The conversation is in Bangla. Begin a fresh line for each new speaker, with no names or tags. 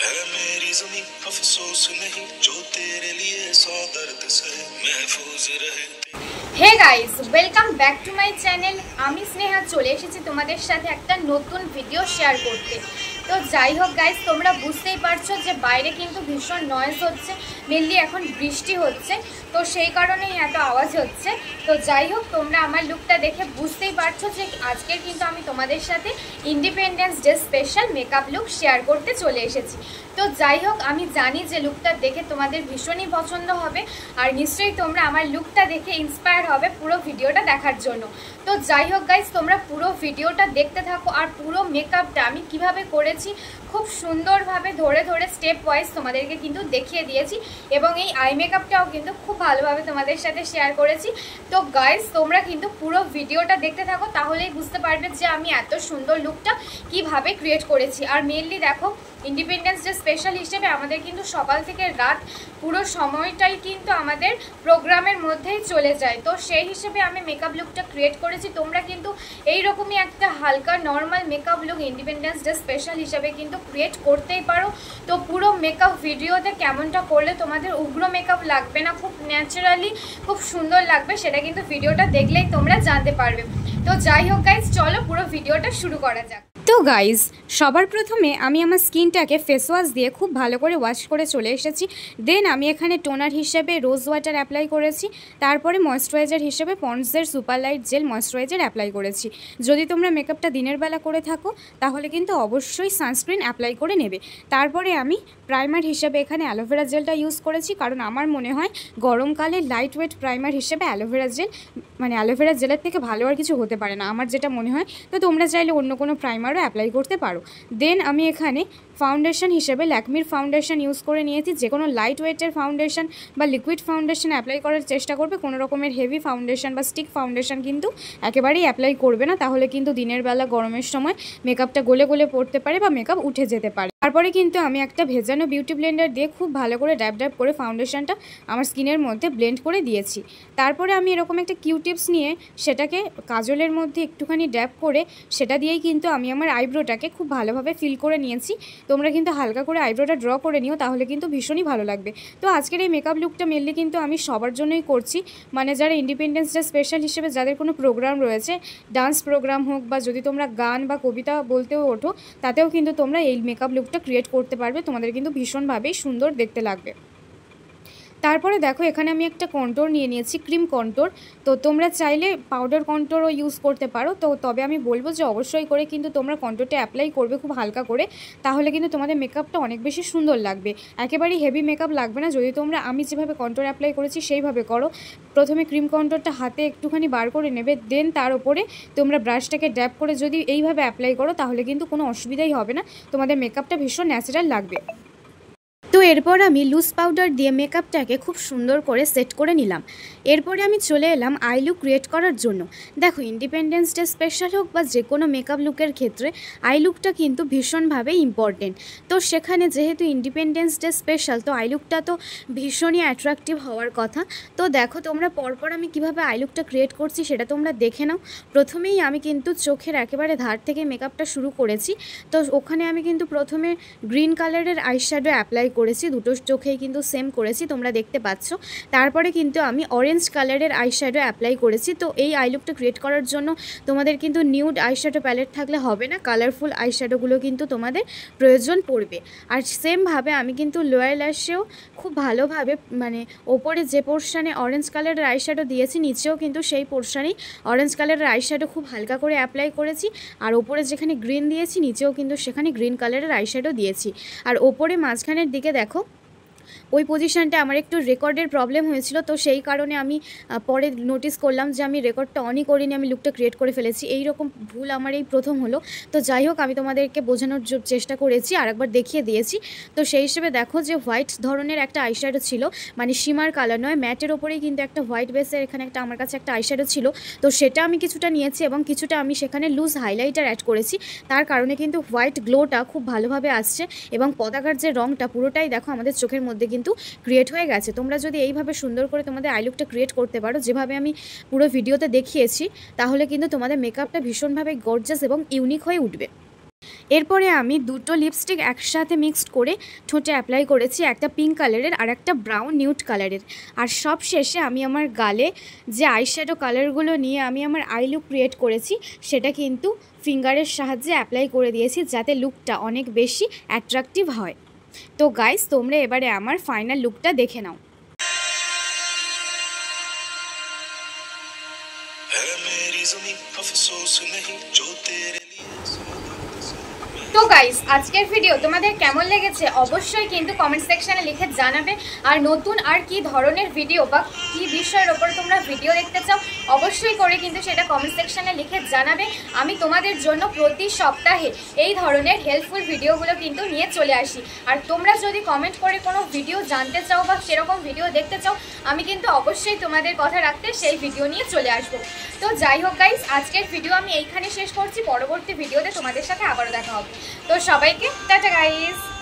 है मेरी जमी अफसोस नहीं जो तेरे लिए सौ दर्द से महफूज रहे hey guys welcome back to my channel আমি স্নেহা চলে এসেছি তোমাদের সাথে একটা নতুন ভিডিও শেয়ার করতে তো যাই হোক গাইজ তোমরা বুঝতেই পারছো যে বাইরে কিন্তু ভীষণ নয়েজ হচ্ছে মেনলি এখন বৃষ্টি হচ্ছে তো সেই কারণেই এত আওয়াজ হচ্ছে তো যাই হোক তোমরা আমার লুকটা দেখে বুঝতেই পারছো যে আজকের কিন্তু আমি তোমাদের সাথে independence day special makeup look share করতে চলে এসেছি তো যাই হোক আমি জানি যে লুকটা দেখে তোমাদের ভীষণই পছন্দ হবে আর নিশ্চয়ই তোমরা আমার লুকটা দেখে ইন্সপায়ার হবে পুরো ভিডিওটা দেখার জন্য তো যাই হোক গাইজ তোমরা পুরো ভিডিওটা দেখতে থাকো আর পুরো মেকআপটা আমি কিভাবে করে দিয়েছি খুব সুন্দরভাবে ধরে ধরে স্টেপ ওয়াইজ তোমাদেরকে কিন্তু দেখিয়ে দিয়েছি এবং এই আই মেকআপটাও কিন্তু খুব ভালোভাবে তোমাদের সাথে শেয়ার করেছি তো গাইজ তোমরা কিন্তু পুরো ভিডিওটা দেখতে থাকো তাহলেই বুঝতে পারবে যে আমি এত সুন্দর লুকটা কিভাবে ক্রিয়েট করেছি আর মেনলি দেখো ইন্ডিপেন্ডেন্স ডে স্পেশাল হিসেবে আমাদের কিন্তু সকাল থেকে রাত পুরো সময়টাই কিন্তু আমাদের প্রোগ্রামের মধ্যেই চলে যায় তো সেই হিসেবে আমি মেকআপ লুকটা ক্রিয়েট করেছি তোমরা কিন্তু এইরকমই একটা হালকা normal makeup look independence day special হিসাবে কিন্তু ক্রিয়েট করতেই পারো তো পুরো মেকআপ ভিডিওতে কেমনটা করলে তোমাদের উগ্র মেকআপ লাগবে না খুব ন্যাচারালি খুব সুন্দর লাগবে সেটা কিন্তু ভিডিওটা দেখলেই তোমরা জানতে পারবে তো যাই হোক গাইজ চলো পুরো ভিডিওটা শুরু করা যাক তো গাইজ সবার প্রথমে আমি আমার স্কিনটাকে ফেস ওয়াশ দিয়ে খুব ভালো করে ওয়াশ করে চলে এসেছি দেন আমি এখানে টোনার হিসেবে রোজ ওয়াটার অ্যাপ্লাই করেছি তারপরে ময়েশ্চারাইজার হিসেবে পন্ডসের super light gel moisturiser apply করেছি যদি তোমরা মেকআপটা দিনের বেলা করে থাকো তাহলে কিন্তু অবশ্যই সানস্ক্রিন অ্যাপ্লাই করে নেবে তারপরে আমি প্রাইমার হিসেবে এখানে অ্যালোভেরা জেলটা ইউজ করেছি কারণ আমার মনে হয় গরমকালে লাইট ওয়েট প্রাইমার হিসেবে অ্যালোভেরা জেল মানে অ্যালোভেরা জেলের থেকে ভালো আর কিছু হতে পারে না আমার যেটা মনে হয় তো তোমরা চাইলে অন্য কোনো প্রাইমার তোমরা অ্যাপ্লাই করতে পারো দেন আমি এখানে ফাউন্ডেশন হিসেবে ল্যাকমির ফাউন্ডেশন ইউজ করে নিয়েছি যে কোনো লাইট ওয়েটের ফাউন্ডেশন বা লিকুইড ফাউন্ডেশন অ্যাপ্লাই করার চেষ্টা করবে কোনো রকমের হেভি ফাউন্ডেশন বা স্টিক ফাউন্ডেশন কিন্তু একেবারেই অ্যাপ্লাই করবে না তাহলে কিন্তু দিনের বেলা গরমের সময় মেকআপটা গলে গলে পড়তে পারে বা মেকআপ উঠে যেতে পারে তারপরে কিন্তু আমি একটা ভেজানো বিউটি ব্লেন্ডার দিয়ে খুব ভালো করে ড্যাব ড্যাব করে ফাউন্ডেশনটা আমার স্কিনের মধ্যে ব্লেন্ড করে দিয়েছি তারপরে আমি এরকম একটা কিউটিপস নিয়ে সেটাকে কাজলের মধ্যে একটুখানি ড্যাব করে সেটা দিয়েই কিন্তু আমি আমার আইব্রোটাকে খুব ভালোভাবে ফিল করে নিয়েছি তোমরা কিন্তু হালকা করে আইব্রোটা ড্র করে নিও তাহলে কিন্তু ভীষণই ভালো লাগবে তো আজকের এই মেকআপ লুকটা মেনলি কিন্তু আমি সবার জন্যই করছি মানে যারা ইন্ডিপেন্ডেন্স ডে স্পেশাল হিসেবে যাদের কোনো প্রোগ্রাম রয়েছে ডান্স প্রোগ্রাম হোক বা যদি তোমরা গান বা কবিতা বলতেও ওঠো তাতেও কিন্তু তোমরা এই মেকআপ লুকটা ক্রিয়েট করতে পারবে তোমাদের কিন্তু ভীষণভাবেই সুন্দর দেখতে লাগবে তারপরে দেখো এখানে আমি একটা কন্টোর নিয়ে নিয়েছি ক্রিম কন্টোর তো তোমরা চাইলে পাউডার কন্টোরও ইউজ করতে পারো তো তবে আমি বলবো যে অবশ্যই করে কিন্তু তোমরা কন্টোরটা অ্যাপ্লাই করবে খুব হালকা করে তাহলে কিন্তু তোমাদের মেকআপটা অনেক বেশি সুন্দর লাগবে একেবারেই হেভি মেকআপ লাগবে না যদি তোমরা আমি যেভাবে কন্টোর অ্যাপ্লাই করেছি সেইভাবে করো প্রথমে ক্রিম কন্টোরটা হাতে একটুখানি বার করে নেবে দেন তার উপরে তোমরা ব্রাশটাকে ড্যাপ করে যদি এইভাবে অ্যাপ্লাই করো তাহলে কিন্তু কোনো অসুবিধাই হবে না তোমাদের মেকআপটা ভীষণ ন্যাচারাল লাগবে তো এরপর আমি লুজ পাউডার দিয়ে মেকআপটাকে খুব সুন্দর করে সেট করে নিলাম এরপরে আমি চলে এলাম আই লুক ক্রিয়েট করার জন্য দেখো ইন্ডিপেন্ডেন্স ডে স্পেশাল হোক বা যে কোনো মেকআপ লুকের ক্ষেত্রে আই লুকটা কিন্তু ভীষণভাবে ইম্পর্টেন্ট তো সেখানে যেহেতু ইন্ডিপেন্ডেন্স ডে স্পেশাল তো আই লুকটা তো ভীষণই অ্যাট্রাকটিভ হওয়ার কথা তো দেখো তোমরা পরপর আমি কিভাবে আই লুকটা ক্রিয়েট করছি সেটা তোমরা দেখে নাও প্রথমেই আমি কিন্তু চোখের একেবারে ধার থেকে মেকআপটা শুরু করেছি তো ওখানে আমি কিন্তু প্রথমে গ্রিন কালারের আইশ্যাডো অ্যাপ্লাই করেছি দুটো চোখেই কিন্তু সেম করেছি তোমরা দেখতে পাচ্ছ তারপরে কিন্তু আমি অরেঞ্জ কালারের আই শ্যাডো অ্যাপ্লাই করেছি তো এই আইলুকটা ক্রিয়েট করার জন্য তোমাদের কিন্তু নিউড আই শ্যাডো প্যালেট থাকলে হবে না কালারফুল আই শ্যাডোগুলো কিন্তু তোমাদের প্রয়োজন পড়বে আর সেমভাবে আমি কিন্তু লোয়ার ল্যাশেও খুব ভালোভাবে মানে ওপরে যে পোর্শানে অরেঞ্জ কালারের আই শ্যাডো দিয়েছি নিচেও কিন্তু সেই পোর্শানেই অরেঞ্জ কালারের শ্যাডো খুব হালকা করে অ্যাপ্লাই করেছি আর ওপরে যেখানে গ্রিন দিয়েছি নিচেও কিন্তু সেখানে গ্রিন কালারের শ্যাডো দিয়েছি আর ওপরে মাঝখানের দিকে देखो ওই পজিশানটা আমার একটু রেকর্ডের প্রবলেম হয়েছিল তো সেই কারণে আমি পরে নোটিস করলাম যে আমি রেকর্ডটা অনই করিনি আমি লুকটা ক্রিয়েট করে ফেলেছি এই রকম ভুল আমার এই প্রথম হলো তো যাই হোক আমি তোমাদেরকে বোঝানোর চেষ্টা করেছি আর একবার দেখিয়ে দিয়েছি তো সেই হিসেবে দেখো যে হোয়াইট ধরনের একটা আইশ্যাডো ছিল মানে সীমার কালার নয় ম্যাটের ওপরেই কিন্তু একটা হোয়াইট বেসের এখানে একটা আমার কাছে একটা আইশ্যাডো ছিল তো সেটা আমি কিছুটা নিয়েছি এবং কিছুটা আমি সেখানে লুজ হাইলাইটার অ্যাড করেছি তার কারণে কিন্তু হোয়াইট গ্লোটা খুব ভালোভাবে আসছে এবং পতাকার যে রঙটা পুরোটাই দেখো আমাদের চোখের মধ্যে মধ্যে কিন্তু ক্রিয়েট হয়ে গেছে তোমরা যদি এইভাবে সুন্দর করে তোমাদের আই লুকটা ক্রিয়েট করতে পারো যেভাবে আমি পুরো ভিডিওতে দেখিয়েছি তাহলে কিন্তু তোমাদের মেকআপটা ভীষণভাবে গর্জাস এবং ইউনিক হয়ে উঠবে এরপরে আমি দুটো লিপস্টিক একসাথে মিক্সড করে ঠোঁটে অ্যাপ্লাই করেছি একটা পিঙ্ক কালারের আর একটা ব্রাউন নিউট কালারের আর সব শেষে আমি আমার গালে যে আইশ্যাডো কালারগুলো নিয়ে আমি আমার আই লুক ক্রিয়েট করেছি সেটা কিন্তু ফিঙ্গারের সাহায্যে অ্যাপ্লাই করে দিয়েছি যাতে লুকটা অনেক বেশি অ্যাট্রাকটিভ হয় তো গাইস তোমরা এবারে আমার ফাইনাল লুকটা দেখে নাও তো গাইস আজকের ভিডিও তোমাদের কেমন লেগেছে অবশ্যই কিন্তু কমেন্ট সেকশানে লিখে জানাবে আর নতুন আর কি ধরনের ভিডিও বা কি বিষয়ের ওপর তোমরা ভিডিও দেখতে চাও অবশ্যই করে কিন্তু সেটা কমেন্ট সেকশানে লিখে জানাবে আমি তোমাদের জন্য প্রতি সপ্তাহে এই ধরনের হেল্পফুল ভিডিওগুলো কিন্তু নিয়ে চলে আসি আর তোমরা যদি কমেন্ট করে কোনো ভিডিও জানতে চাও বা সেরকম ভিডিও দেখতে চাও আমি কিন্তু অবশ্যই তোমাদের কথা রাখতে সেই ভিডিও নিয়ে চলে আসবো তো যাই হোক গাইস আজকের ভিডিও আমি এইখানে শেষ করছি পরবর্তী ভিডিওতে তোমাদের সাথে আবারও দেখা হবে तो सबाई के टाटा गाइस